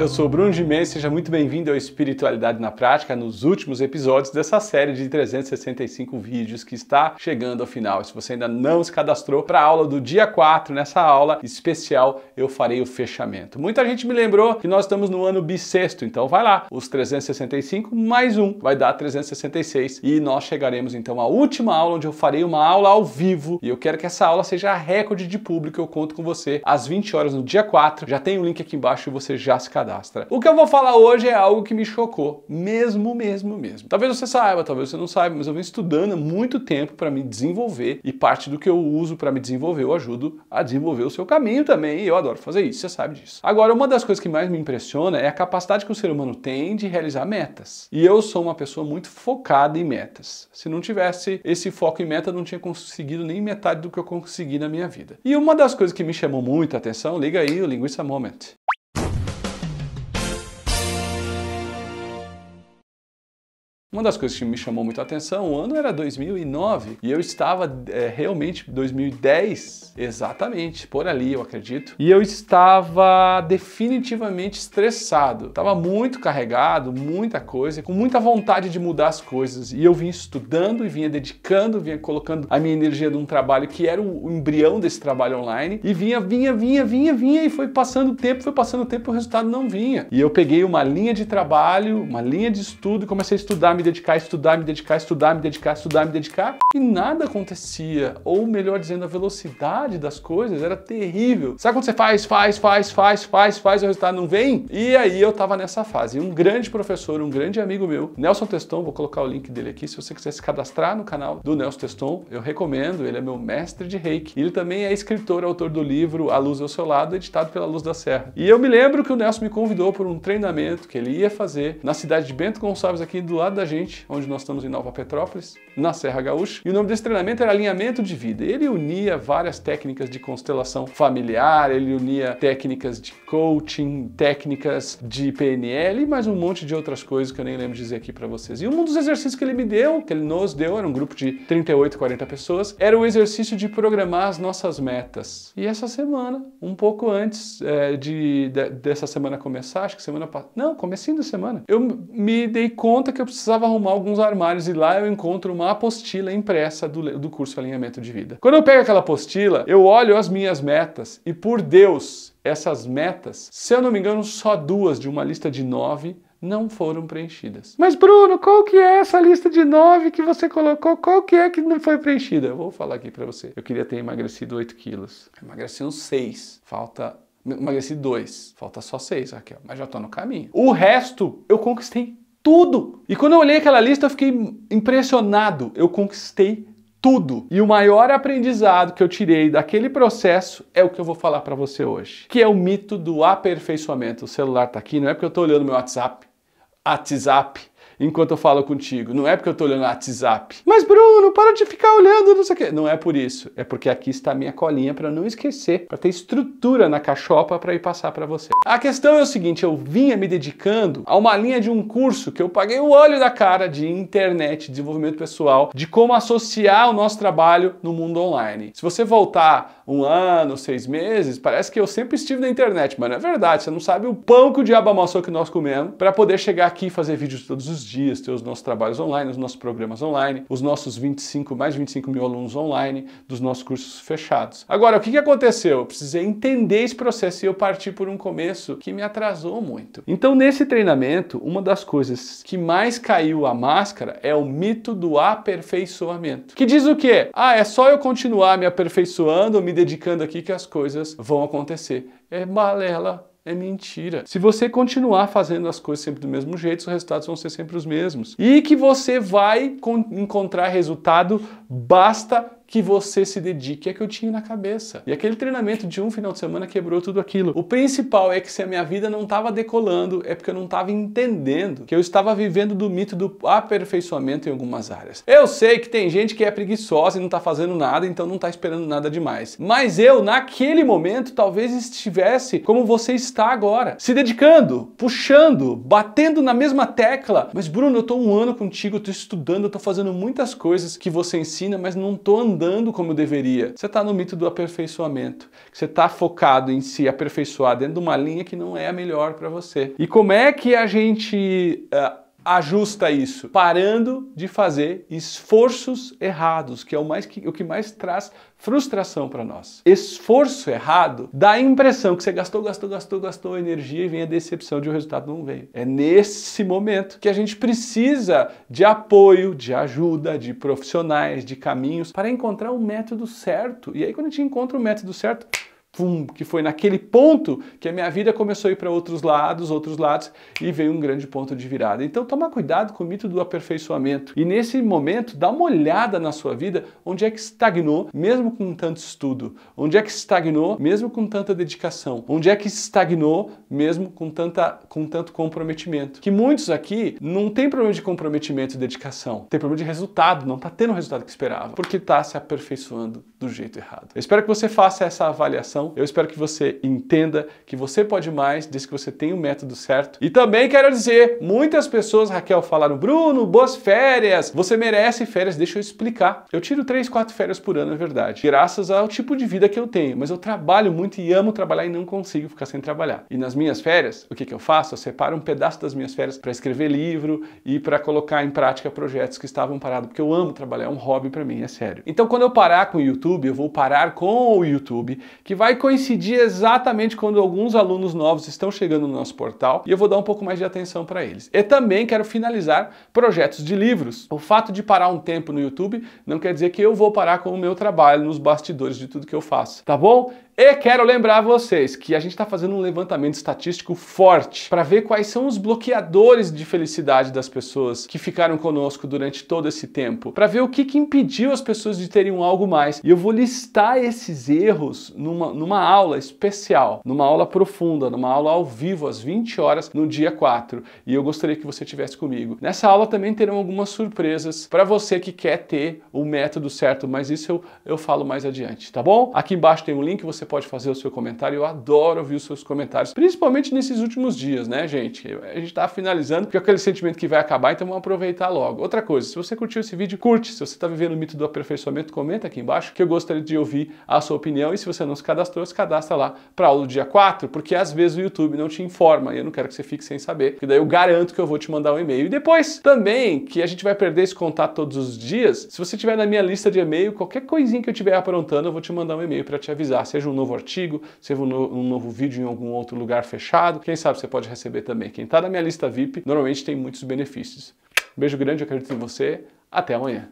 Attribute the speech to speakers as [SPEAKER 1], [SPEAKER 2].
[SPEAKER 1] Eu sou Bruno Gimenez, seja muito bem-vindo ao Espiritualidade na Prática, nos últimos episódios dessa série de 365 vídeos que está chegando ao final. Se você ainda não se cadastrou para a aula do dia 4, nessa aula especial eu farei o fechamento. Muita gente me lembrou que nós estamos no ano bissexto, então vai lá, os 365 mais um, vai dar 366 e nós chegaremos então à última aula onde eu farei uma aula ao vivo e eu quero que essa aula seja recorde de público, eu conto com você às 20 horas no dia 4. Já tem o um link aqui embaixo e você já se cadastra cadastra. O que eu vou falar hoje é algo que me chocou, mesmo, mesmo, mesmo. Talvez você saiba, talvez você não saiba, mas eu venho estudando há muito tempo para me desenvolver e parte do que eu uso para me desenvolver, eu ajudo a desenvolver o seu caminho também e eu adoro fazer isso, você sabe disso. Agora, uma das coisas que mais me impressiona é a capacidade que o ser humano tem de realizar metas. E eu sou uma pessoa muito focada em metas. Se não tivesse esse foco em meta, eu não tinha conseguido nem metade do que eu consegui na minha vida. E uma das coisas que me chamou muito a atenção, liga aí o Linguiça Moment. Uma das coisas que me chamou muito a atenção, o ano era 2009 e eu estava é, realmente 2010, exatamente, por ali, eu acredito. E eu estava definitivamente estressado, estava muito carregado, muita coisa, com muita vontade de mudar as coisas. E eu vinha estudando e vinha dedicando, vinha colocando a minha energia de um trabalho que era o embrião desse trabalho online e vinha, vinha, vinha, vinha, vinha e foi passando o tempo, foi passando o tempo e o resultado não vinha. E eu peguei uma linha de trabalho, uma linha de estudo e comecei a estudar me dedicar, estudar, me dedicar, estudar, me dedicar, estudar, me dedicar, e nada acontecia. Ou melhor dizendo, a velocidade das coisas era terrível. Sabe quando você faz, faz, faz, faz, faz, faz, o resultado não vem? E aí eu tava nessa fase. E um grande professor, um grande amigo meu, Nelson Teston, vou colocar o link dele aqui, se você quiser se cadastrar no canal do Nelson Teston, eu recomendo, ele é meu mestre de reiki. Ele também é escritor, autor do livro A Luz ao Seu Lado, editado pela Luz da Serra. E eu me lembro que o Nelson me convidou por um treinamento que ele ia fazer na cidade de Bento Gonçalves, aqui do lado da gente, onde nós estamos em Nova Petrópolis, na Serra Gaúcha. E o nome desse treinamento era Alinhamento de Vida. Ele unia várias técnicas de constelação familiar, ele unia técnicas de coaching, técnicas de PNL, mais um monte de outras coisas que eu nem lembro de dizer aqui para vocês. E um dos exercícios que ele me deu, que ele nos deu, era um grupo de 38, 40 pessoas, era o exercício de programar as nossas metas. E essa semana, um pouco antes é, de, de, dessa semana começar, acho que semana passada, não, comecinho da semana, eu me dei conta que eu precisava precisava arrumar alguns armários e lá eu encontro uma apostila impressa do, do curso Alinhamento de Vida. Quando eu pego aquela apostila, eu olho as minhas metas e, por Deus, essas metas, se eu não me engano, só duas de uma lista de nove não foram preenchidas. Mas Bruno, qual que é essa lista de nove que você colocou? Qual que é que não foi preenchida? Eu vou falar aqui para você. Eu queria ter emagrecido 8 quilos. Emagreci uns 6. Falta emagreci 2. Falta só 6, Raquel. Mas já tô no caminho. O resto eu conquistei tudo. E quando eu olhei aquela lista, eu fiquei impressionado. Eu conquistei tudo. E o maior aprendizado que eu tirei daquele processo é o que eu vou falar para você hoje, que é o mito do aperfeiçoamento. O celular tá aqui, não é porque eu tô olhando meu WhatsApp, WhatsApp, enquanto eu falo contigo. Não é porque eu estou olhando o WhatsApp. Mas Bruno, para de ficar olhando, não sei o quê. Não é por isso. É porque aqui está a minha colinha para não esquecer, para ter estrutura na cachopa para ir passar para você. A questão é o seguinte, eu vinha me dedicando a uma linha de um curso que eu paguei o olho da cara de internet, desenvolvimento pessoal, de como associar o nosso trabalho no mundo online. Se você voltar um ano, seis meses, parece que eu sempre estive na internet, mas não é verdade. Você não sabe o pão que o diabo amassou que nós comemos para poder chegar aqui e fazer vídeos todos os dias dias ter os nossos trabalhos online, os nossos programas online, os nossos 25, mais de 25 mil alunos online dos nossos cursos fechados. Agora, o que aconteceu? Eu precisei entender esse processo e eu parti por um começo que me atrasou muito. Então, nesse treinamento, uma das coisas que mais caiu a máscara é o mito do aperfeiçoamento. Que diz o quê? Ah, é só eu continuar me aperfeiçoando, me dedicando aqui que as coisas vão acontecer. É balela é mentira. Se você continuar fazendo as coisas sempre do mesmo jeito, os resultados vão ser sempre os mesmos. E que você vai encontrar resultado, basta que você se dedique. É que eu tinha na cabeça. E aquele treinamento de um final de semana quebrou tudo aquilo. O principal é que se a minha vida não estava decolando, é porque eu não estava entendendo que eu estava vivendo do mito do aperfeiçoamento em algumas áreas. Eu sei que tem gente que é preguiçosa e não está fazendo nada, então não está esperando nada demais. Mas eu, naquele momento, talvez estivesse como você está agora, se dedicando, puxando, batendo na mesma tecla. Mas, Bruno, eu estou um ano contigo, eu estou estudando, eu estou fazendo muitas coisas que você ensina, mas não estou andando andando como deveria. Você está no mito do aperfeiçoamento. Você está focado em se aperfeiçoar dentro de uma linha que não é a melhor para você. E como é que a gente uh, ajusta isso? Parando de fazer esforços errados, que é o, mais que, o que mais traz frustração para nós. Esforço errado dá a impressão que você gastou, gastou, gastou, gastou energia e vem a decepção de o resultado não veio. É nesse momento que a gente precisa de apoio, de ajuda, de profissionais, de caminhos para encontrar o método certo. E aí quando a gente encontra o método certo, pum, que foi naquele ponto que a minha vida começou a ir para outros lados, outros lados, e veio um grande ponto de virada. Então toma cuidado com o mito do aperfeiçoamento. E nesse momento, dá uma olhada na sua vida, onde é que estagnou, mesmo com tanto estudo, onde é que estagnou, mesmo com tanta dedicação, onde é que estagnou, mesmo com, tanta, com tanto comprometimento. Que muitos aqui não tem problema de comprometimento e dedicação, tem problema de resultado, não está tendo o resultado que esperava, porque está se aperfeiçoando do jeito errado. Eu espero que você faça essa avaliação ação. Eu espero que você entenda que você pode mais, desde que você tem o método certo. E também quero dizer, muitas pessoas, Raquel, falaram: Bruno, boas férias, você merece férias, deixa eu explicar. Eu tiro 3, 4 férias por ano, é verdade, graças ao tipo de vida que eu tenho, mas eu trabalho muito e amo trabalhar e não consigo ficar sem trabalhar. E nas minhas férias, o que, que eu faço? Eu separo um pedaço das minhas férias para escrever livro e para colocar em prática projetos que estavam parados, porque eu amo trabalhar, é um hobby para mim, é sério. Então, quando eu parar com o YouTube, eu vou parar com o YouTube, que vai vai coincidir exatamente quando alguns alunos novos estão chegando no nosso portal e eu vou dar um pouco mais de atenção para eles. E também quero finalizar projetos de livros. O fato de parar um tempo no YouTube não quer dizer que eu vou parar com o meu trabalho nos bastidores de tudo que eu faço, tá bom? E quero lembrar vocês que a gente está fazendo um levantamento estatístico forte para ver quais são os bloqueadores de felicidade das pessoas que ficaram conosco durante todo esse tempo, para ver o que, que impediu as pessoas de terem um algo mais. E eu vou listar esses erros numa, numa aula especial, numa aula profunda, numa aula ao vivo, às 20 horas, no dia 4. E eu gostaria que você estivesse comigo. Nessa aula também terão algumas surpresas para você que quer ter o método certo, mas isso eu, eu falo mais adiante, tá bom? Aqui embaixo tem um link, você pode fazer o seu comentário. Eu adoro ouvir os seus comentários, principalmente nesses últimos dias, né, gente? A gente tá finalizando, porque é aquele sentimento que vai acabar, então vamos aproveitar logo. Outra coisa, se você curtiu esse vídeo, curte. Se você tá vivendo o mito do aperfeiçoamento, comenta aqui embaixo que eu gostaria de ouvir a sua opinião. E se você não se cadastrou, se cadastra lá para aula do dia 4, porque às vezes o YouTube não te informa e eu não quero que você fique sem saber, porque daí eu garanto que eu vou te mandar um e-mail. E depois também que a gente vai perder esse contato todos os dias. Se você tiver na minha lista de e-mail, qualquer coisinha que eu tiver aprontando, eu vou te mandar um e-mail para te avisar, seja um novo artigo, seja um, no, um novo vídeo em algum outro lugar fechado. Quem sabe você pode receber também. Quem está na minha lista VIP normalmente tem muitos benefícios. beijo grande, acredito em você. Até amanhã.